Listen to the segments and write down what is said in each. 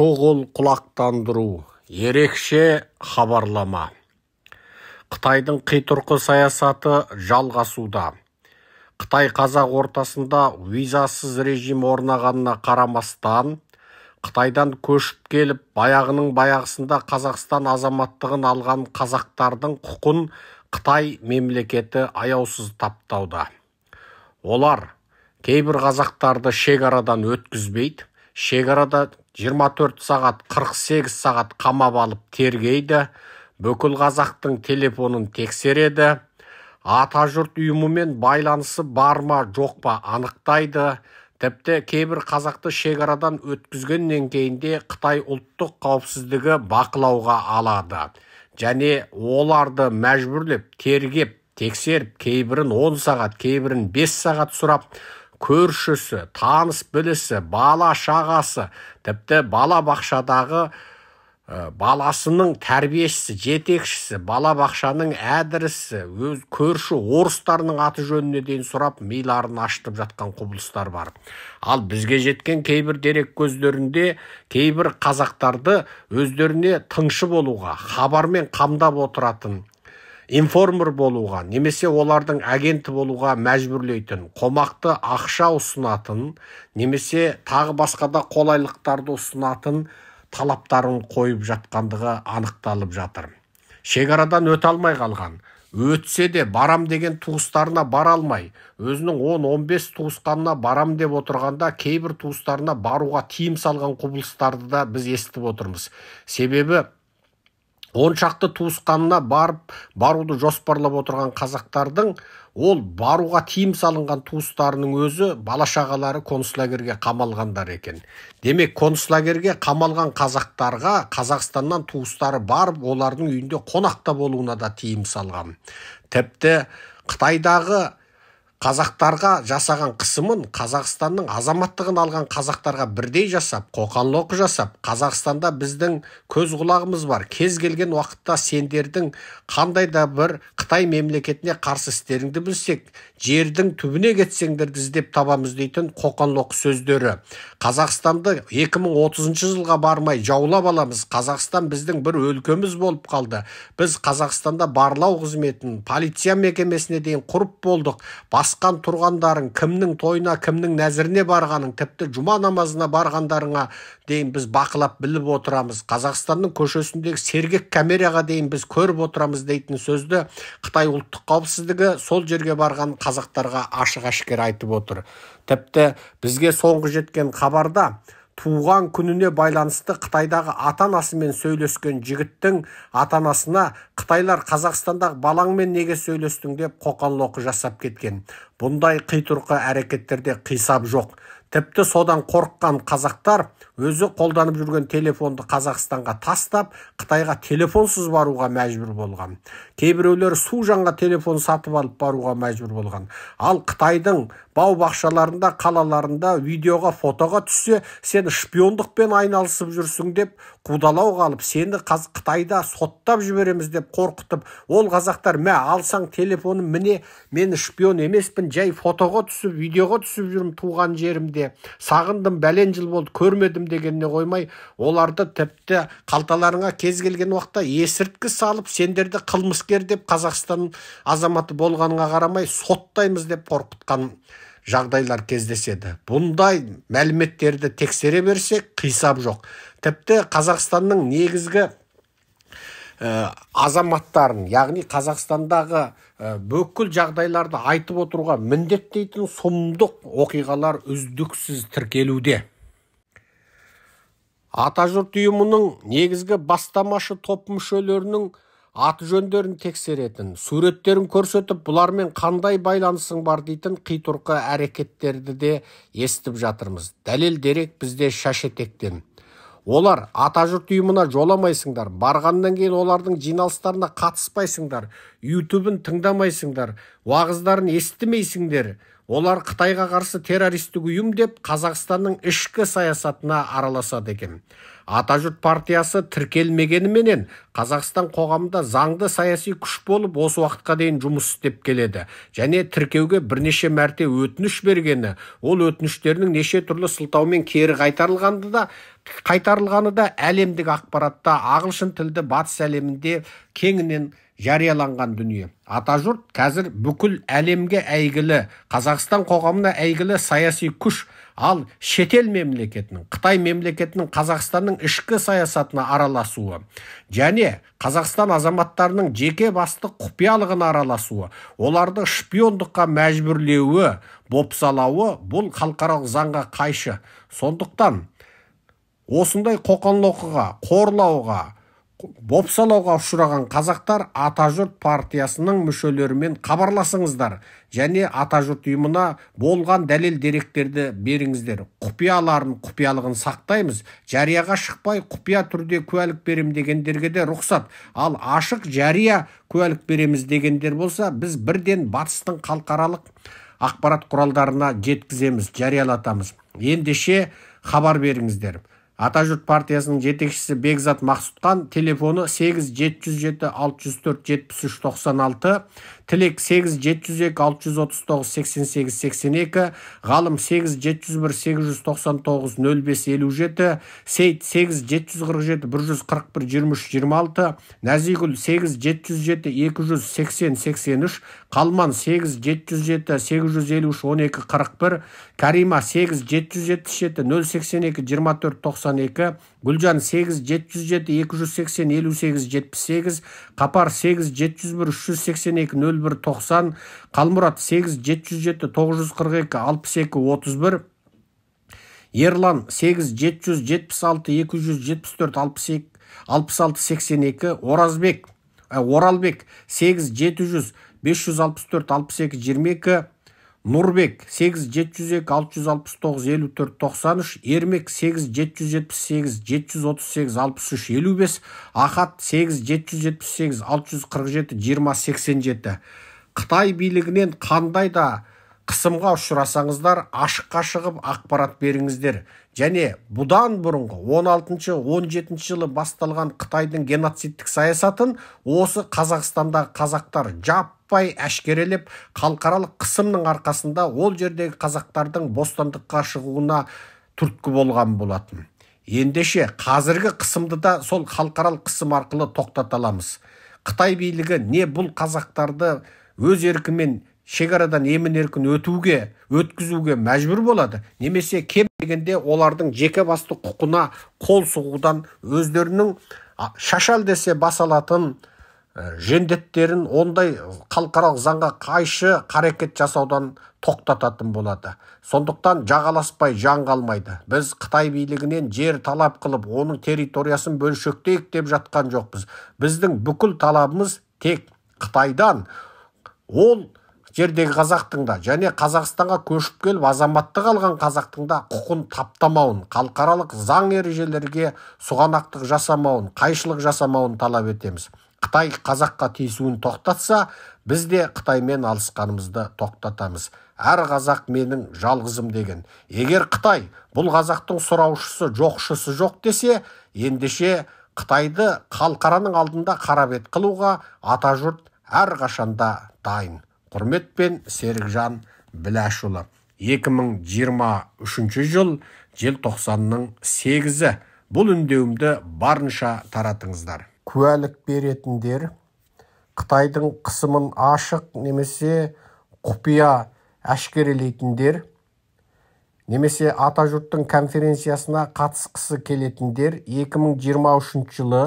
шұғыл құлақтандыру ерекше хабарлама қытайдың қитұрқы саясаты жалғасуда қытай қазақ ортасында визасыз режим орнағанына қарамастан қытайдан көшіп келіп баяғының баяғысында қазақстан азаматтығын алған қазақтардың құқын қытай мемлекеті аяусыз таптауда олар кейбір қазақтарды шекарадан өткізбейді шекарада 24 сағат 48 сағат қамап алып тергейді бүкіл қазақтың телефонын тексереді Ата жұрт ұйымымен байланысы бар ма жоқ па анықтайды тіпті кейбір қазақты шекарадан өткізгеннен кейін де қытай ұлттық қауіпсіздігі бақылауға алады және оларды мәжбүрлеп тергеп тексеріп кейбірін 10 сағат кейбірін 5 сағат сұрап көршісі таныс білісі бала шағасы тіпті бала бақшадағы баласының тәрбиешісі жетекшісі балабақшаның әдірісі өз көрші орыстарының аты жөніне дейін сұрап миларын ашытып жатқан құбылыстар бар ал бізге жеткен кейбір дерек көздерінде кейбір қазақтарды өздеріне тыңшы болуға хабармен қамдап отыратын информер болуға немесе олардың агенті болуға мәжбүрлейтін қомақты ақша ұсынатын немесе тағы басқа да қолайлықтарды ұсынатын талаптарын қойып жатқандығы анықталып жатыр шекарадан өте алмай қалған өтсе де барам деген туыстарына бара алмай өзінің 10-15 туысқанына барам деп отырғанда кейбір туыстарына баруға тыйым салған құбылыстарды да біз естіп отырмыз себебі он шақты туысқанына барып баруды жоспарлап отырған қазақтардың ол баруға тиім салынған туыстарының өзі бала шағалары концлагерьге қамалғандар екен демек концлагерьге қамалған қазақтарға қазақстаннан туыстары барып олардың үйінде қонақта болуына да тиім салған тіпті қытайдағы қазақтарға жасаған қысымын қазақстанның азаматтығын алған қазақтарға бірдей жасап қоқан лоқы жасап қазақстанда біздің көз құлағымыз бар кез келген уақытта сендердің қандай да бір қытай мемлекетіне қарсы істеріңді білсек жердің түбіне кетсеңдерді іздеп табамыз дейтін қоқан лоқы сөздері қазақстанды 2030 жылға бармай жаулап аламыз қазақстан біздің бір өлкеміз болып қалды біз қазақстанда барлау қызметін полиция мекемесіне дейін құрып болдық асқан тұрғандарың кімнің тойына кімнің нәзіріне барғаның тіпті жұма намазына барғандарыңа дейін біз бақылап біліп отырамыз қазақстанның көшесіндегі сергек камераға дейін біз көріп отырамыз дейтін сөзді қытай ұлттық қауіпсіздігі сол жерге барған қазақтарға ашық әшкер айтып отыр тіпті бізге соңғы жеткен хабарда туған күніне байланысты қытайдағы ата анасымен сөйлескен жігіттің ата анасына қытайлар қазақстандағы балаңмен неге сөйлестің деп қоқан лоқы жасап кеткен бұндай қитұрқы әрекеттерде қисап жоқ тіпті содан қорыққан қазақтар өзі қолданып жүрген телефонды қазақстанға тастап қытайға телефонсыз баруға мәжбүр болған кейбіреулер су жаңа телефон сатып алып баруға мәжбүр болған ал қытайдың бау бақшаларында қалаларында видеоға фотоға түссе сен шпиондықпен айналысып жүрсің деп қудалау қалып сені қаз, қытайда соттап жібереміз деп қорқытып ол қазақтар мә алсаң телефоны міне мен шпион емеспін жай фотоға түсіп видеоға түсіп жүрмін туған жерімде сағындым бәлен жыл болды көрмедім дегеніне қоймай оларды тіпті қалталарыңа кез келген уақытта есірткі салып сендерді қылмыскер деп қазақстан азаматы болғаныңа қарамай соттаймыз деп қорқытқан жағдайлар кездеседі бұндай мәліметтерді тексере берсек қисап жоқ тіпті қазақстанның негізгі э, азаматтарын яғни қазақстандағы ә, бүкіл жағдайларды айтып отыруға міндеттейтін сұмдық оқиғалар үздіксіз тіркелуде атажұрт ұйымының негізгі бастамашы топ мүшелерінің аты жөндерін тексеретін суреттерін көрсетіп бұлармен қандай байланысың бар дейтін қитұрқы әрекеттерді де естіп жатырмыз дәлел дерек бізде шашетектен олар атажұрт ұйымына жоламайсыңдар барғаннан кейін олардың жиналыстарына қатыспайсыңдар ютубын тыңдамайсыңдар уағыздарын естімейсіңдер олар қытайға қарсы террористік ұйым деп қазақстанның ішкі саясатына араласады екен атажұрт партиясы тіркелмегеніменен қазақстан қоғамында заңды саяси күш болып осы уақытқа дейін жұмыс істеп келеді және тіркеуге бірнеше мәрте өтініш бергені ол өтініштерінің неше түрлі сылтаумен кері қайтарылғанды да қайтарылғаны да әлемдік ақпаратта ағылшын тілді батыс әлемінде кеңінен жарияланған дүние атажұрт қазір бүкіл әлемге әйгілі қазақстан қоғамына әйгілі саяси күш ал шетел мемлекетінің қытай мемлекетінің қазақстанның ішкі саясатына араласуы және қазақстан азаматтарының жеке басты құпиялығына араласуы оларды шпиондыққа мәжбүрлеуі бопсалауы бұл халықаралық заңға қайшы сондықтан осындай қоқан қорлауға бопсалауға ұшыраған қазақтар атажұрт партиясының мүшелерімен хабарласыңыздар және атажұрт ұйымына болған дәлел деректерді беріңіздер құпияларын құпиялығын сақтаймыз жарияға шықпай құпия түрде куәлік берем дегендерге де рұқсат ал ашық жария куәлік береміз дегендер болса біз бірден батыстың халықаралық ақпарат құралдарына жеткіземіз жариялатамыз ендеше хабар беріңіздер атажұрт партиясының жетекшісі бекзат мақсұтхан телефоны сегіз жеті жүз жеті алты жүз төрт жетпіс үш тоқсан алты тілек 8 702 639 88 82 ғалым 8 701 899 05 57 сейт 8 747 141 23 26 Нәзегүл 8 707 280 83 қалман 8 707 853 12 41 Кәрима 8 777 082 24 92 гүлжан 8 707 280 58 78 қапар 8-701-382-01-90, қалмұрат 8-707-942-62-31, Ерлан 8-776-274-66-82, э, Оралбек 8700 700 564 62 22 нұрбек сегіз жеті жүз екі алты жүз алпыс тоғыз елу төрт тоқсан үш ермек сегіз жеті жүз жетпіс сегіз жеті жүз отыз сегіз алпыс үш елу бес ахат сегіз жеті жүз жетпіс сегіз алты жүз қырық жеті жиырма сексен жеті қытай билігінен қандай да қысымға ұшырасаңыздар ашыққа шығып ақпарат беріңіздер және бұдан бұрынғы 16-17 жылы басталған қытайдың геноцидтік саясатын осы қазақстандағы қазақтар жап жаппай әшкерелеп халықаралық қысымның арқасында ол жердегі қазақтардың бостандыққа шығуына түрткі болған болатын ендеше қазіргі қысымды да сол халықаралық қысым арқылы тоқтата аламыз қытай билігі не бұл қазақтарды өз еркімен шекарадан емін еркін өтуге өткізуге мәжбүр болады немесе кем дегенде олардың жеке басты құқына қол сұғудан өздерінің шашал десе бас алатын Э, жендеттерін ондай халықаралық заңға қайшы қарекет жасаудан тоқтататын болады сондықтан жағаласпай жан қалмайды біз қытай билігінен жер талап қылып оның территориясын бөлшектейік деп жатқан жоқпыз біздің бүкіл талабымыз тек қытайдан ол жердегі қазақтың да және қазақстанға көшіп келіп азаматтық алған қазақтың да құқын таптамауын халықаралық заң ережелерге сұғанақтық жасамауын қайшылық жасамауын талап етеміз қытай қазаққа тиісуін тоқтатса біз де қытаймен алысқанымызды тоқтатамыз әр қазақ менің жалғызым деген егер қытай бұл қазақтың сұраушысы жоқшысы жоқ десе ендеше қытайды қалқараның алдында қарабет қылуға әр әрқашанда дайын құрметпен серікжан біләшұлы 2023 жыл желтоқсанның сегізі бұл үндеуімді барынша таратыңыздар куәлік беретіндер қытайдың қысымын ашық немесе құпия әшкерелейтіндер немесе атажұрттың конференциясына қатысқысы келетіндер 2023 жылы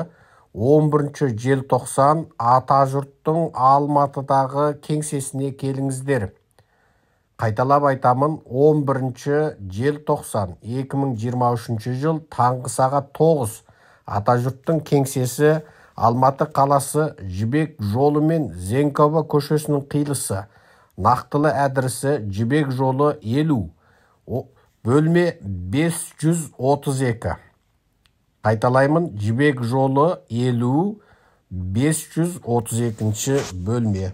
11 желтоқсан атажұрттың алматыдағы кеңсесіне келіңіздер қайталап айтамын 11 желтоқсан 2023 жыл таңғы сағат 9 атажұрттың кеңсесі алматы қаласы жібек жолы мен зенкова көшесінің қиылысы нақтылы әдірісі жібек жолы елу бөлме 532 қайталаймын жібек жолы елу 532 бөлме